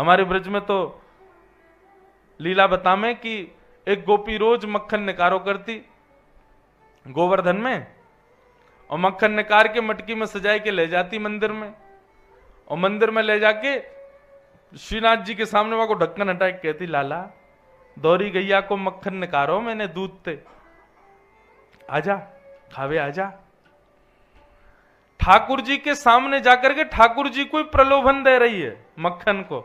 हमारे ब्रज में तो लीला बतावे कि एक गोपी रोज मक्खन निकारो करती गोवर्धन में और मक्खन निकार के मटकी में सजाई के ले जाती मंदिर में और मंदिर में ले जाके श्रीनाथ जी के सामने वहां को ढक्कन हटा के कहती लाला दौरी गैया को मक्खन निकारो मैंने दूध ते आजा खावे आजा ठाकुर जी के सामने जाकर के ठाकुर जी को प्रलोभन दे रही है मक्खन को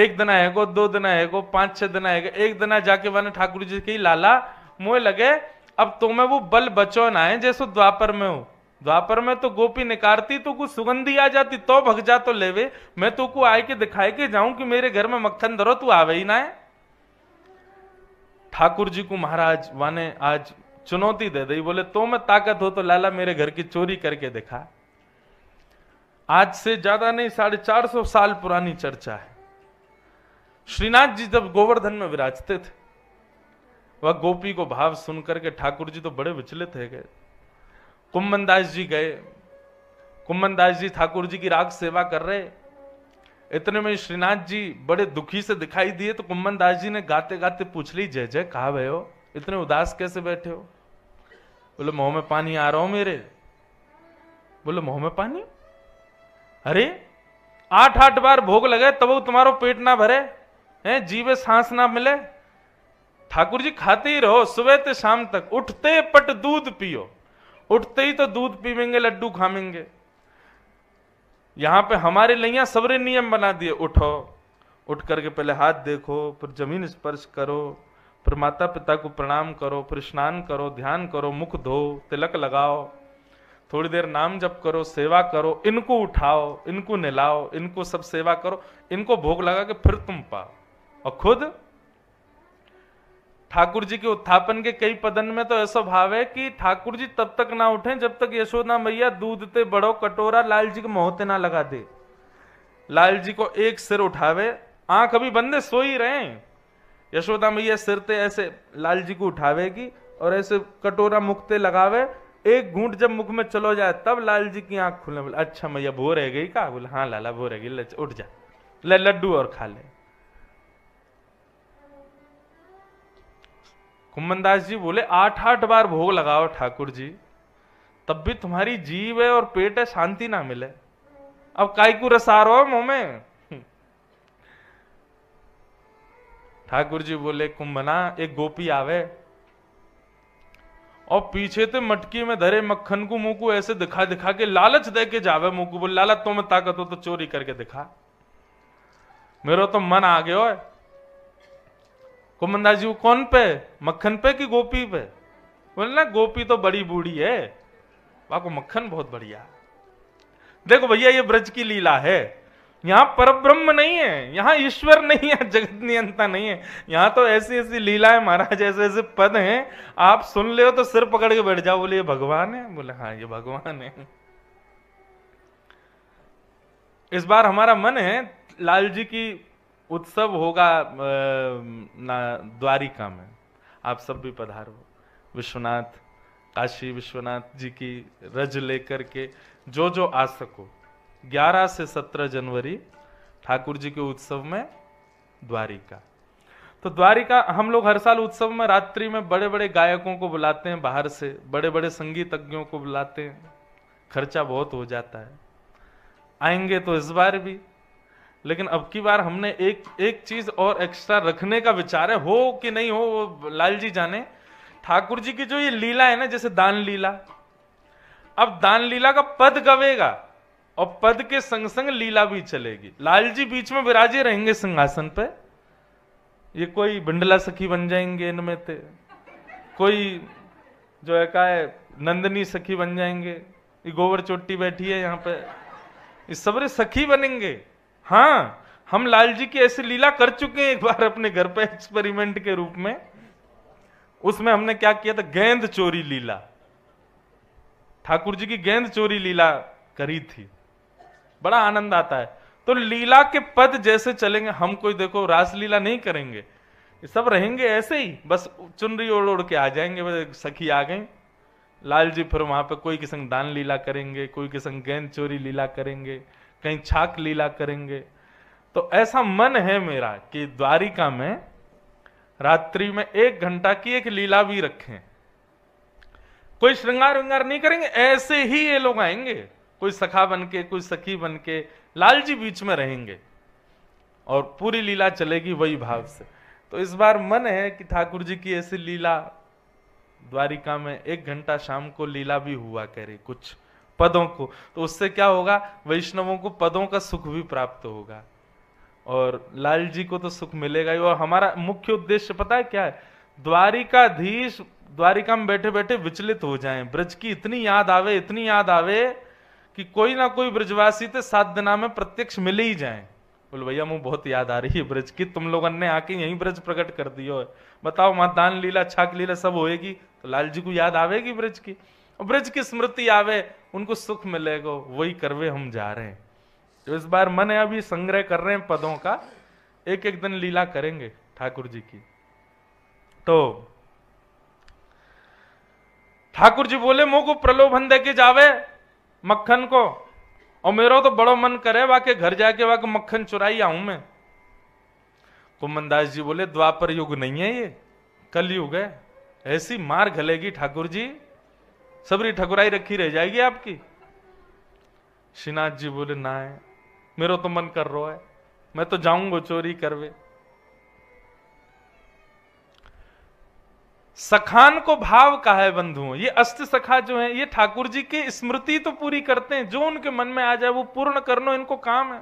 एक दिन हैगो दो दिन हैगो पांच छह दिन आएगा एक दिन जाके वन ठाकुर जी कही लाला मोह लगे अब तो मैं वो बल बचो ना है जैसो द्वापर में हो द्वापर में तो गोपी निकारती तो कुछ सुगंधी आ जाती तो भग जा तो लेवे मैं तो को आए के के जाऊं कि मेरे घर में मक्खन धरो तू आवे ही ना है ठाकुर जी को महाराज वाने आज चुनौती दे दी बोले तो मैं ताकत हो तो लाला मेरे घर की चोरी करके दिखा आज से ज्यादा नहीं साढ़े चार सौ साल पुरानी चर्चा है श्रीनाथ जी जब गोवर्धन में विराजते थे वह गोपी को भाव सुन करके ठाकुर जी तो बड़े विचलित है गए कुंभन दास जी गए कुंभन दास जी ठाकुर जी की राग सेवा कर रहे इतने में श्रीनाथ जी बड़े दुखी से दिखाई दिए तो कुंभन दास जी ने गाते गाते पूछ ली जय जय कहा भयो हो इतने उदास कैसे बैठे हो बोले मोह में पानी आ रहा हो मेरे बोले मोह में पानी अरे आठ आठ बार भोग लगे तब तुम्हारो पेट ना भरे हैं जीवे सांस ना मिले ठाकुर जी खाते ही रहो सुबह से शाम तक उठते पट दूध पियो उठते ही तो दूध पीवेंगे लड्डू खामेंगे यहां पे हमारे लिया सबरे नियम बना दिए उठो उठ करके पहले हाथ देखो फिर जमीन स्पर्श करो फिर माता पिता को प्रणाम करो फिर स्नान करो ध्यान करो मुख धो तिलक लगाओ थोड़ी देर नाम जप करो सेवा करो इनको उठाओ इनको नहलाओ इनको सब सेवा करो इनको भोग लगा के फिर तुम पाओ और खुद ठाकुर जी के उत्थापन के कई पदन में तो ऐसा भाव है कि ठाकुर जी तब तक ना उठे जब तक यशोदा मैया दूध ते बड़ो कटोरा लाल जी के मोहते ना लगा दे लाल जी को एक सिर उठावे आंख अभी बंदे सो ही रहे यशोदा मैया सिर ते ऐसे लाल जी को उठावेगी और ऐसे कटोरा मुखते लगावे एक घूंट जब मुख में चलो जाए तब लाल जी की आंख खुलने बोले अच्छा मैया भो रह गई का बोले हाँ लाला भो रह गई उठ जा ले लड्डू और खा ले दास जी बोले आठ आठ बार भोग लगाओ ठाकुर जी तब भी तुम्हारी जीव है और पेट है शांति ना मिले अब काय को हो मुंह में ठाकुर जी बोले कुंभना एक गोपी आवे और पीछे तो मटकी में धरे मक्खन को मुंह को ऐसे दिखा दिखा के लालच दे के जावे मुंह को बोले लालच तुम्हें ताकत हो तो चोरी करके दिखा मेरा तो मन आ गया है कुमंदा जी कौन पे मक्खन पे कि गोपी पे बोले ना गोपी तो बड़ी बूढ़ी है बाको मक्खन बहुत बढ़िया देखो भैया ये ब्रज की लीला है यहां परब्रह्म नहीं है यहां ईश्वर नहीं है जगत नियंता नहीं है यहां तो ऐसी ऐसी लीला है महाराज ऐसे ऐसे पद हैं आप सुन ले तो सिर पकड़ के बैठ जाओ बोले ये भगवान है बोले हाँ ये भगवान है इस बार हमारा मन है लाल जी की उत्सव होगा ना द्वारिका में आप सब भी पधारो विश्वनाथ काशी विश्वनाथ जी की रज लेकर के जो जो आ सको 11 से 17 जनवरी ठाकुर जी के उत्सव में द्वारिका तो द्वारिका हम लोग हर साल उत्सव में रात्रि में बड़े बड़े गायकों को बुलाते हैं बाहर से बड़े बड़े संगीतज्ञों को बुलाते हैं खर्चा बहुत हो जाता है आएंगे तो इस बार भी लेकिन अब की बार हमने एक एक चीज और एक्स्ट्रा रखने का विचार है हो कि नहीं हो वो लाल जी जाने ठाकुर जी की जो ये लीला है ना जैसे दान लीला अब दान लीला का पद गवेगा और पद के संग संग लीला भी चलेगी लाल जी बीच में विराजे रहेंगे सिंहासन पे ये कोई बिंडला सखी बन जाएंगे इनमें थे कोई जो है का है नंदनी सखी बन जाएंगे ये गोबर चोटी बैठी है यहाँ पे ये सबरे सखी बनेंगे हाँ हम लाल जी की ऐसी लीला कर चुके हैं एक बार अपने घर पे एक्सपेरिमेंट के रूप में उसमें हमने क्या किया था गेंद चोरी लीला ठाकुर जी की गेंद चोरी लीला करी थी बड़ा आनंद आता है तो लीला के पद जैसे चलेंगे हम कोई देखो रासलीला नहीं करेंगे सब रहेंगे ऐसे ही बस चुनरी ओढ़ ओढ़ के आ जाएंगे बस सखी आ गई लाल जी फिर वहां पे कोई किसंग दान लीला करेंगे कोई किसंग गेंद चोरी लीला करेंगे कहीं छाक लीला करेंगे तो ऐसा मन है मेरा कि द्वारिका में रात्रि में एक घंटा की एक लीला भी रखें कोई श्रृंगार विंगार नहीं करेंगे ऐसे ही ये लोग आएंगे कोई सखा बन के कोई सखी बन के लालजी बीच में रहेंगे और पूरी लीला चलेगी वही भाव से तो इस बार मन है कि ठाकुर जी की ऐसी लीला द्वारिका में एक घंटा शाम को लीला भी हुआ करे कुछ पदों को तो उससे क्या होगा वैष्णवों को पदों का सुख भी प्राप्त होगा और लाल जी को तो सुख मिलेगा ही और हमारा मुख्य उद्देश्य पता है क्या है द्वारिकाधीश द्वारिका में बैठे बैठे विचलित हो जाएं ब्रज की इतनी याद आवे इतनी याद आवे कि कोई ना कोई ब्रजवासी तो सात दिना में प्रत्यक्ष मिल ही जाए बोल भैया मुझे बहुत याद आ रही है ब्रज की तुम लोगों ने आके यही ब्रज प्रकट कर दियो है बताओ मा दान लीला छाक लीला सब होएगी तो लाल जी को याद आवेगी ब्रज की ब्रज की स्मृति आवे उनको सुख मिलेगा वही करवे हम जा रहे हैं तो इस बार मन है अभी संग्रह कर रहे हैं पदों का एक एक दिन लीला करेंगे ठाकुर जी की तो ठाकुर जी बोले मुंह को प्रलोभन दे के जावे मक्खन को और मेरा तो बड़ो मन करे वाके घर जाके वाके मक्खन चुराई आऊं मैं कुमनदास जी बोले द्वापर युग नहीं है ये कल युग है ऐसी मार घलेगी ठाकुर जी सबरी ठकुराई रखी रह जाएगी आपकी श्रीनाथ जी बोले ना है मेरा तो मन कर रो है मैं तो जाऊंगा चोरी करवे सखान को भाव का है बंधुओं ये अस्त सखा जो है ये ठाकुर जी की स्मृति तो पूरी करते हैं जो उनके मन में आ जाए वो पूर्ण करना इनको काम है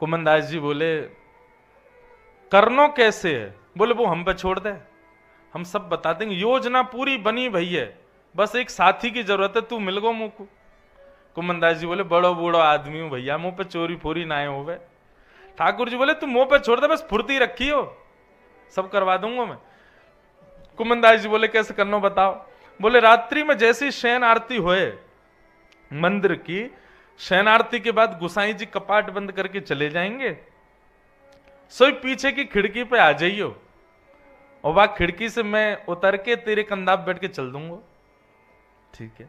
कुमनदास जी बोले करनो कैसे है बोले वो हम पे छोड़ दे हम सब बता देंगे योजना पूरी बनी भैया बस एक साथी की जरूरत है तू मिल गो मुंह को कुमन जी बोले बड़ो बूढ़ो आदमी हूँ भैया मुँह पे चोरी फोरी ना हो गए ठाकुर जी बोले तू मुँह पे छोड़ दे बस फुर्ती रखी हो सब करवा दूंगा मैं कुमनदास जी बोले कैसे करना बताओ बोले रात्रि में जैसी शयन आरती हो मंदिर की शयन आरती के बाद गुसाई जी कपाट बंद करके चले जाएंगे सोई पीछे की खिड़की पे आ जाइयो और वहां खिड़की से मैं उतर के तेरे कंधा बैठ के चल दूंगा ठीक है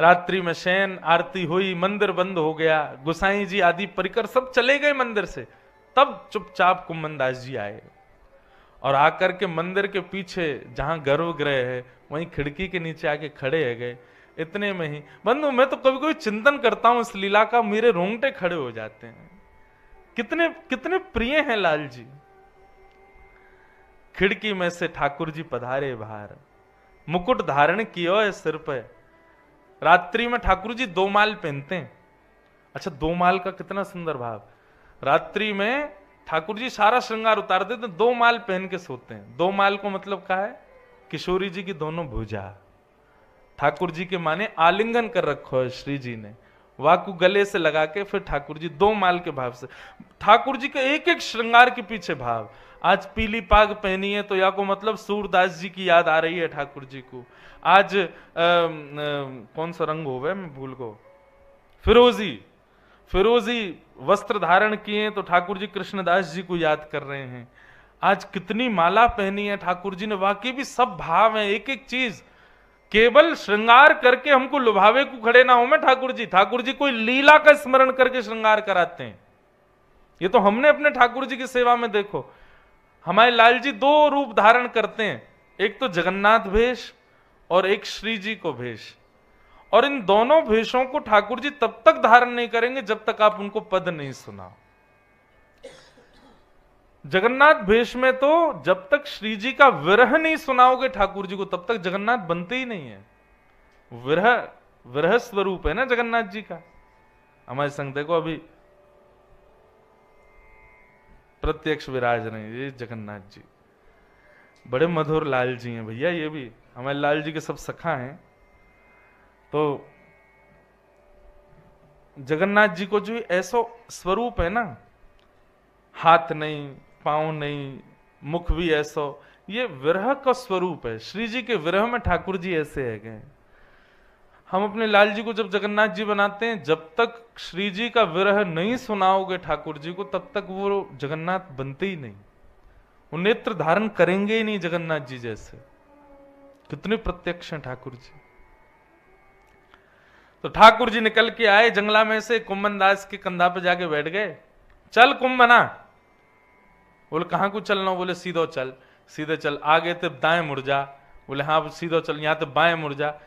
रात्रि में शयन आरती हुई मंदिर बंद हो गया गुसाई जी आदि परिकर सब चले गए मंदिर से तब चुपचाप कुंभन दास जी आए और आकर के मंदिर के पीछे जहां गर्भगृह है वहीं खिड़की के नीचे आके खड़े है गए इतने में ही बंधु मैं तो कभी कभी चिंतन करता हूं इस लीला का मेरे रोंगटे खड़े हो जाते हैं कितने कितने प्रिय हैं लाल जी खिड़की में से ठाकुर जी पधारे बाहर मुकुट धारण कियो है सिर पे रात्रि में ठाकुर जी दो माल पहनते हैं अच्छा दो माल का कितना सुंदर भाव रात्रि में ठाकुर जी सारा श्रृंगार उतार देते हैं दो माल पहन के सोते हैं दो माल को मतलब क्या है किशोरी जी की दोनों भुजा ठाकुर जी के माने आलिंगन कर रखो है श्री जी ने वाकू गले से लगा के फिर ठाकुर जी दो माल के भाव से ठाकुर जी के एक एक श्रृंगार के पीछे भाव आज पीली पाग पहनी है तो या को मतलब सूरदास जी की याद आ रही है ठाकुर जी को आज आ, आ, कौन सा रंग हो गए मैं भूल गो फिरोजी फिरोजी वस्त्र धारण किए तो ठाकुर जी कृष्णदास जी को याद कर रहे हैं आज कितनी माला पहनी है ठाकुर जी ने वाकई भी सब भाव है एक एक चीज केवल श्रृंगार करके हमको लुभावे को खड़े ना हो मैं ठाकुर जी ठाकुर जी कोई लीला का स्मरण करके श्रृंगार कराते हैं ये तो हमने अपने ठाकुर जी की सेवा में देखो हमारे लाल जी दो रूप धारण करते हैं एक तो जगन्नाथ भेष और एक श्री जी को भेष और इन दोनों भेषों को ठाकुर जी तब तक धारण नहीं करेंगे जब तक आप उनको पद नहीं सुनाओ जगन्नाथ भेष में तो जब तक श्री जी का विरह नहीं सुनाओगे ठाकुर जी को तब तक जगन्नाथ बनते ही नहीं है विरह विरह स्वरूप है ना जगन्नाथ जी का हमारे संग देखो अभी प्रत्यक्ष विराज रहे ये जगन्नाथ जी बड़े मधुर लाल जी हैं भैया ये भी हमारे लाल जी के सब सखा हैं तो जगन्नाथ जी को जो ऐसा स्वरूप है ना हाथ नहीं पाऊं नहीं मुख भी ऐसो ये विरह का स्वरूप है श्री जी के विरह में ठाकुर जी ऐसे है गए हम अपने लाल जी को जब जगन्नाथ जी बनाते हैं जब तक श्री जी का विरह नहीं सुनाओगे ठाकुर जी को तब तक वो जगन्नाथ बनते ही नहीं वो नेत्र धारण करेंगे ही नहीं जगन्नाथ जी जैसे कितने प्रत्यक्ष हैं ठाकुर जी तो ठाकुर जी निकल के आए जंगला में से कुंभन दास के कंधा पे जाके बैठ गए चल कुंभना बोले कहाँ को चलना बोले सीधो चल सीधे चल आगे तो दाएं मुड़ जा बोले हाँ सीधो चल यहाँ तो बाएं मुड़ जा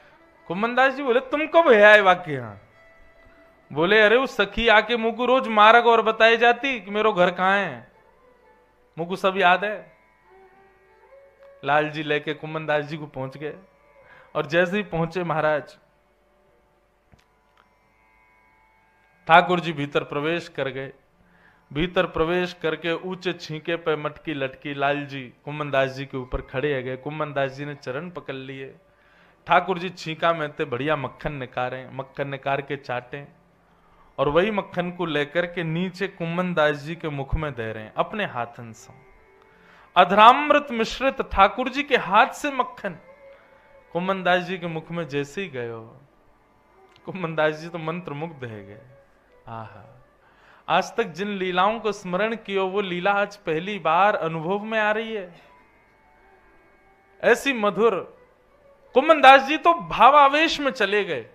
दास जी बोले तुम कब है आए वाक्य यहाँ बोले अरे वो सखी आके को रोज मारक और बताई जाती कि मेरो घर कहाँ है को सब याद है लाल जी लेके कुमन दास जी को पहुंच गए और जैसे ही पहुंचे महाराज ठाकुर जी भीतर प्रवेश कर गए भीतर प्रवेश करके ऊंचे छींके पे मटकी लटकी लाल जी कुमन दास जी के ऊपर खड़े है गए कुमन दास जी ने चरण पकड़ लिए ठाकुर जी छींका में थे बढ़िया मक्खन निकारे मक्खन निकार के चाटे और वही मक्खन को लेकर के नीचे कुमन दास जी के मुख में दे रहे हैं अपने हाथन से अधरामृत मिश्रित ठाकुर जी के हाथ से मक्खन कुमन दास जी के मुख में जैसे ही गए हो कुमन दास जी तो मंत्र मुग्ध है गए आहा आज तक जिन लीलाओं को स्मरण किया वो लीला आज पहली बार अनुभव में आ रही है ऐसी मधुर कुमन दास जी तो भावावेश में चले गए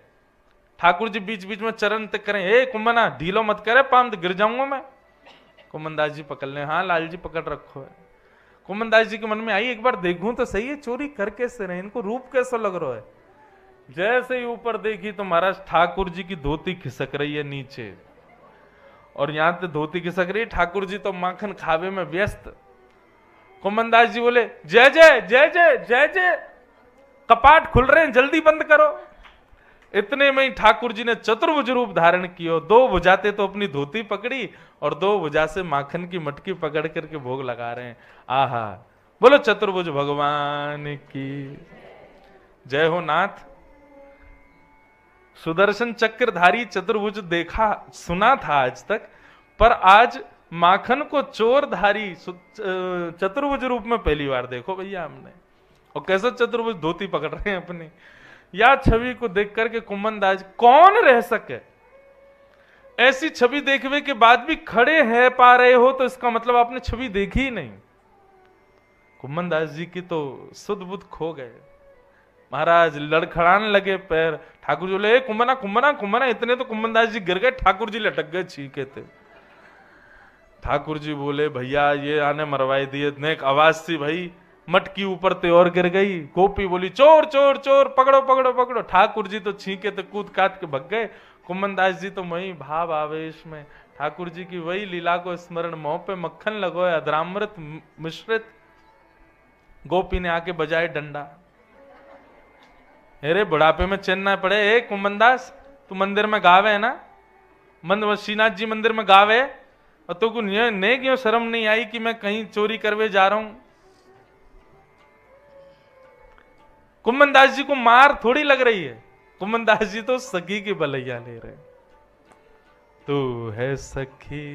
ठाकुर जी बीच बीच में चरण तक करें हे कुमना ढीलो मत करे पाम गिर जाऊंगा मैं कुमन दास जी पकड़ ले हाँ लाल जी पकड़ रखो है कुमन दास जी के मन में आई एक बार देखूं तो सही है चोरी कर कैसे रहे इनको रूप कैसा लग रहा है जैसे ही ऊपर देखी तो महाराज ठाकुर जी की धोती खिसक रही है नीचे और यहां तो धोती खिसक रही ठाकुर जी तो माखन खावे में व्यस्त कुमनदास जी बोले जय जय जय जय जय जय कपाट खुल रहे हैं जल्दी बंद करो इतने में ही ठाकुर जी ने चतुर्भुज रूप धारण किया दो बुझाते तो अपनी धोती पकड़ी और दो बुझा से माखन की मटकी पकड़ करके भोग लगा रहे हैं आहा बोलो चतुर्भुज भगवान की जय हो नाथ सुदर्शन चक्रधारी चतुर्भुज देखा सुना था आज तक पर आज माखन को चोरधारी चतुर्भुज रूप में पहली बार देखो भैया हमने और कैसा चतुर्भुज धोती पकड़ रहे हैं अपनी या छवि को देख करके कुमन दास कौन रह सके ऐसी छवि देखने के बाद भी खड़े है पा रहे हो तो इसका मतलब आपने छवि देखी ही नहीं कुमन दास जी की तो सुध बुद्ध खो गए महाराज लड़खड़ाने लगे पैर ठाकुर जी बोले कुंभना कुंभना कुंभना इतने तो कुंभनदास जी गिर गए ठाकुर जी लटक गए छीके थे ठाकुर जी बोले भैया ये आने मरवाई दिए नेक आवाज थी भाई मटकी ऊपर ते और गिर गई गोपी बोली चोर चोर चोर पकड़ो पकड़ो पकड़ो ठाकुर जी तो छीके तो कूद काट के भग गए कुमनदास जी तो वही भाव आवेश में ठाकुर जी की वही लीला को स्मरण मोह पे मक्खन लगो अधरामृत मिश्रित गोपी ने आके बजाए डंडा अरे बुढ़ापे में चेन्ना पड़े ए कुमन दास तू मंदिर में गावे है ना मंद श्रीनाथ जी मंदिर में गावे और तो कुछ नहीं क्यों शर्म नहीं आई कि मैं कहीं चोरी करवे जा रहा हूं कुमन दास जी को मार थोड़ी लग रही है कुंभन दास जी तो सखी की भलैया ले रहे तू है सखी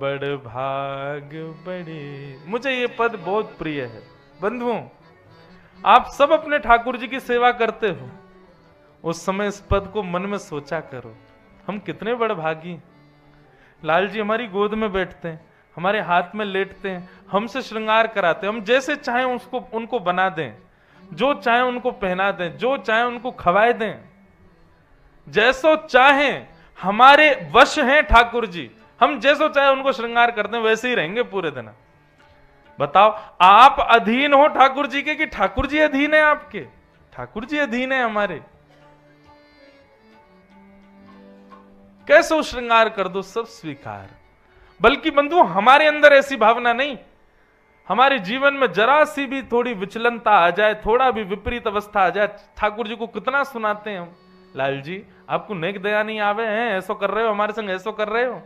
बड़ भाग बड़े मुझे ये पद बहुत प्रिय है बंधुओं आप सब अपने ठाकुर जी की सेवा करते हो उस समय इस पद को मन में सोचा करो हम कितने बड़े भागी लाल जी हमारी गोद में बैठते हैं हमारे हाथ में लेटते हैं हमसे श्रृंगार कराते हैं हम जैसे चाहे उसको उनको बना दें जो चाहे उनको पहना दें जो चाहे उनको खवाए दें जैसो चाहे हमारे वश हैं ठाकुर जी हम जैसो चाहे उनको श्रृंगार करते हैं वैसे ही रहेंगे पूरे दिन बताओ आप अधीन हो ठाकुर जी के कि ठाकुर जी अधीन है आपके ठाकुर जी अधीन है हमारे कैसे श्रृंगार कर दो सब स्वीकार बल्कि बंधु हमारे अंदर ऐसी भावना नहीं हमारे जीवन में जरा सी भी थोड़ी विचलनता आ जाए थोड़ा भी विपरीत अवस्था आ जाए ठाकुर जी को कितना सुनाते हैं हम लाल जी आपको नेक दया नहीं आवे हैं ऐसो कर रहे हो हमारे संग ऐसो कर रहे हो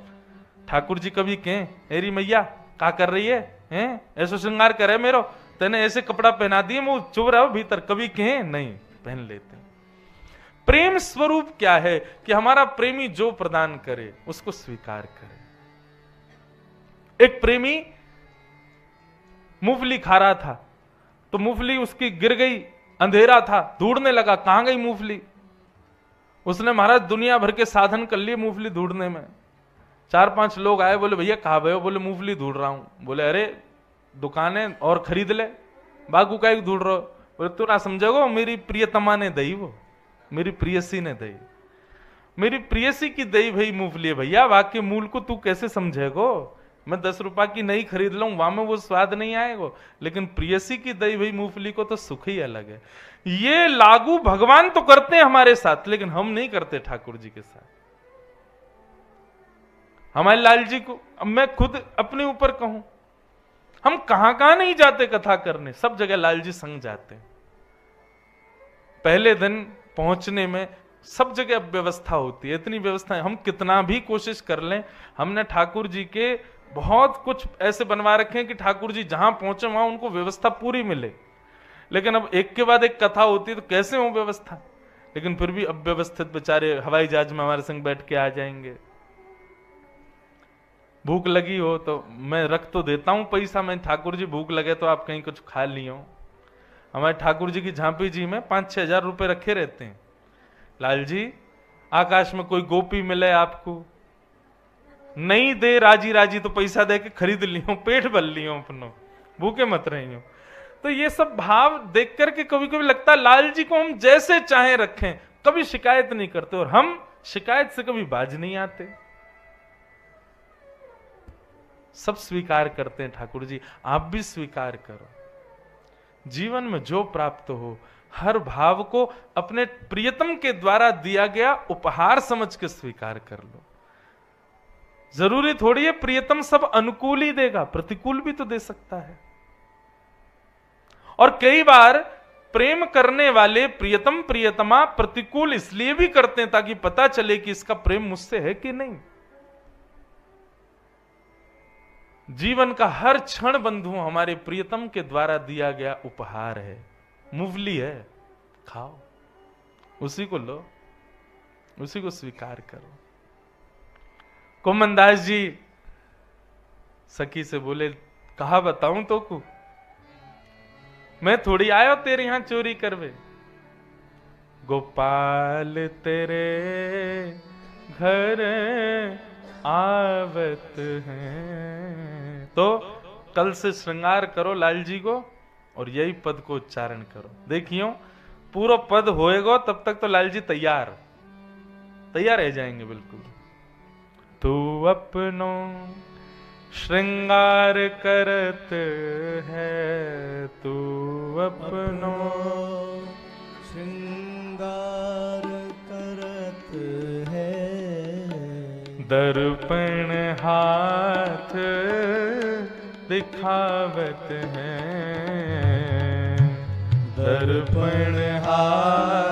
ठाकुर जी कभी कहें हेरी मैया का कर रही है हैं ऐसा श्रृंगार करे मेरो तेने ऐसे कपड़ा पहना दिए मैं चुप रहा भीतर कभी कहे नहीं पहन लेते प्रेम स्वरूप क्या है कि हमारा प्रेमी जो प्रदान करे उसको स्वीकार करे एक प्रेमी मूंगफली खा रहा था तो मूंगफली उसकी गिर गई अंधेरा था ढूंढने लगा कहां गई मूंगफली उसने महाराज दुनिया भर के साधन कर लिए मूंगफली ढूंढने में चार पांच लोग आए बोले भैया कहा भैया बोले मूंगफली ढूंढ रहा हूँ बोले अरे दुकाने और खरीद ले बागू का ढूंढ रहो बोले तू ना समझोगो मेरी प्रियतमा ने दई वो मेरी प्रियसी ने दही मेरी प्रियसी की दई भाई मूंगफली भैया वाक्य मूल को तू कैसे समझेगो मैं दस रुपए की नहीं खरीद लू वहां में वो स्वाद नहीं आएगा लेकिन प्रियसी की दई भाई मूंगफली को तो सुख ही अलग है ये लागू भगवान तो करते हैं हमारे साथ लेकिन हम नहीं करते ठाकुर जी के साथ हमारे लाल जी को अब मैं खुद अपने ऊपर कहूं हम कहां कहां नहीं जाते कथा करने सब जगह लाल जी संग जाते पहले दिन पहुंचने में सब जगह व्यवस्था होती है इतनी व्यवस्था है हम कितना भी कोशिश कर लें हमने ठाकुर जी के बहुत कुछ ऐसे बनवा रखे हैं कि ठाकुर जी जहां पहुंचे वहां उनको व्यवस्था पूरी मिले लेकिन अब एक के बाद एक कथा होती है तो कैसे हो व्यवस्था लेकिन फिर भी अव्यवस्थित बेचारे हवाई जहाज में हमारे संग बैठ के आ जाएंगे भूख लगी हो तो मैं रख तो देता हूँ पैसा मैं ठाकुर जी भूख लगे तो आप कहीं कुछ खा लियो हमारे ठाकुर जी की झांपी जी में पाँच छः हजार रुपये रखे रहते हैं लाल जी आकाश में कोई गोपी मिले आपको नहीं दे राजी राजी तो पैसा दे के खरीद लियो पेट भर लियो अपनो भूखे मत रही हो तो ये सब भाव देख करके कभी कभी लगता है लाल जी को हम जैसे चाहे रखें कभी शिकायत नहीं करते और हम शिकायत से कभी बाज नहीं आते सब स्वीकार करते हैं ठाकुर जी आप भी स्वीकार करो जीवन में जो प्राप्त हो हर भाव को अपने प्रियतम के द्वारा दिया गया उपहार समझ के स्वीकार कर लो जरूरी थोड़ी है प्रियतम सब अनुकूल ही देगा प्रतिकूल भी तो दे सकता है और कई बार प्रेम करने वाले प्रियतम प्रियतमा प्रतिकूल इसलिए भी करते हैं ताकि पता चले कि इसका प्रेम मुझसे है कि नहीं जीवन का हर क्षण बंधु हमारे प्रियतम के द्वारा दिया गया उपहार है मुवली है खाओ उसी को लो उसी को स्वीकार करो कोमनदास जी सखी से बोले कहा बताऊं तो को मैं थोड़ी आयो तेरे यहां चोरी करवे गोपाल तेरे घर आवत हैं तो कल से श्रृंगार करो लाल जी को और यही पद को उच्चारण करो देखियो पूरा पद होएगा तब तक तो लाल जी तैयार तैयार रह जाएंगे बिल्कुल तू अपनो श्रृंगार करत है तू अपनो श्रृंगार करत है दर्पण हाथ ਦਿਖਾਵਤ ਹੈ ਦਰਪਣ ਹਾਰ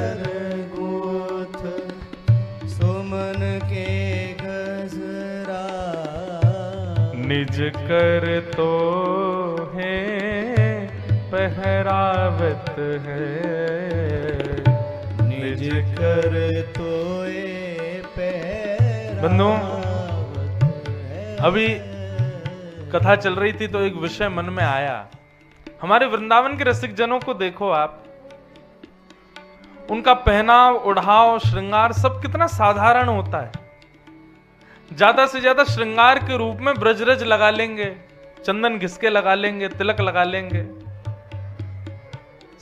निज कर तो है पहरावत है निज कर तो बंधु अभी कथा चल रही थी तो एक विषय मन में आया हमारे वृंदावन के रसिक जनों को देखो आप उनका पहनाव उड़ाव श्रृंगार सब कितना साधारण होता है ज्यादा से ज्यादा श्रृंगार के रूप में ब्रजरज लगा लेंगे चंदन घिसके लगा लेंगे तिलक लगा लेंगे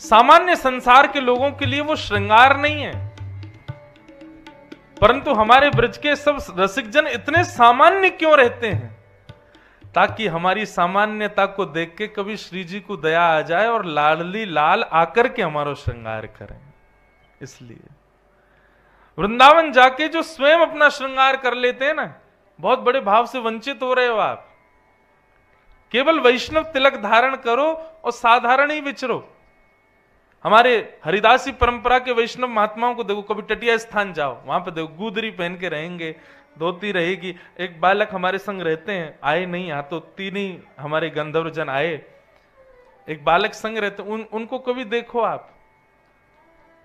सामान्य संसार के लोगों के लिए वो श्रृंगार नहीं है परंतु हमारे ब्रज के सब रसिक जन इतने सामान्य क्यों रहते हैं ताकि हमारी सामान्यता को देख के कभी श्री जी को दया आ जाए और लाडली लाल आकर के हमारा श्रृंगार करें इसलिए वृंदावन जाके जो स्वयं अपना श्रृंगार कर लेते हैं ना बहुत बड़े भाव से वंचित हो रहे हो आप केवल वैष्णव तिलक धारण करो और साधारण ही विचरो हमारे हरिदासी परंपरा के वैष्णव महात्माओं को देखो कभी टटिया स्थान जाओ वहां पर देखो गुदरी पहन के रहेंगे धोती रहेगी एक बालक हमारे संग रहते हैं आए नहीं आ तो तीन ही हमारे गंधर्व जन आए एक बालक संग रहते उन उनको कभी देखो आप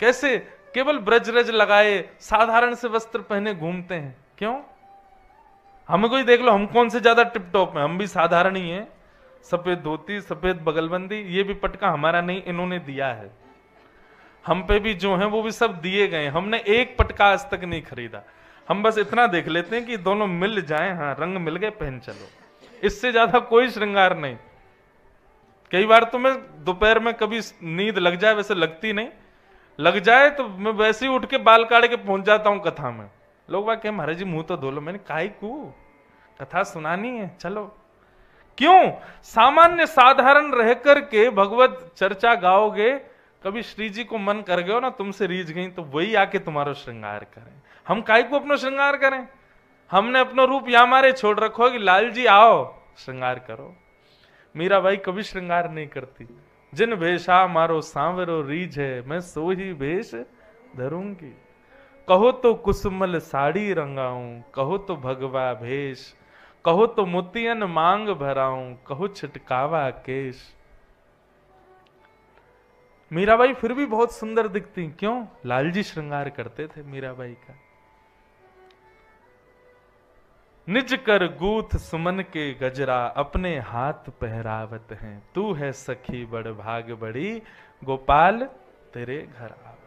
कैसे केवल ब्रज रज लगाए साधारण से वस्त्र पहने घूमते हैं क्यों हमें कोई देख लो हम कौन से ज्यादा टिप टॉप है हम भी साधारण ही है सफेद धोती सफेद बगलबंदी ये भी पटका हमारा नहीं इन्होंने दिया है हम पे भी जो है वो भी सब दिए गए हमने एक पटका आज तक नहीं खरीदा हम बस इतना देख लेते हैं कि दोनों मिल जाए हाँ रंग मिल गए पहन चलो इससे ज्यादा कोई श्रृंगार नहीं कई बार तो मैं दोपहर में कभी नींद लग जाए वैसे लगती नहीं लग जाए तो मैं वैसे ही उठ के बाल काट के पहुंच जाता हूँ कथा में लोग बात कहे महाराज जी मुंह तो धो लो मैंने काई कू कथा सुनानी है चलो क्यों सामान्य साधारण रह करके भगवत चर्चा गाओगे कभी श्री जी को मन कर गयो हो ना तुमसे रीझ गई तो वही आके तुम्हारा श्रृंगार करें हम काय को अपना श्रृंगार करें हमने अपना रूप या मारे छोड़ रखो कि लाल जी आओ श्रृंगार करो मीरा भाई कभी श्रृंगार नहीं करती जिन भेषा मारो सांवरो रीज है मैं सो ही भेष धरूंगी कहो तो कुसुमल साड़ी रंगाऊं कहो तो भगवा भेष कहो तो मुतियन मांग भराऊं कहो छिटकावा केश मीराबाई फिर भी बहुत सुंदर दिखती क्यों लालजी श्रृंगार करते थे मीराबाई का निज कर गूथ सुमन के गजरा अपने हाथ पहरावत हैं तू है सखी बड़ भाग बड़ी गोपाल तेरे घर आ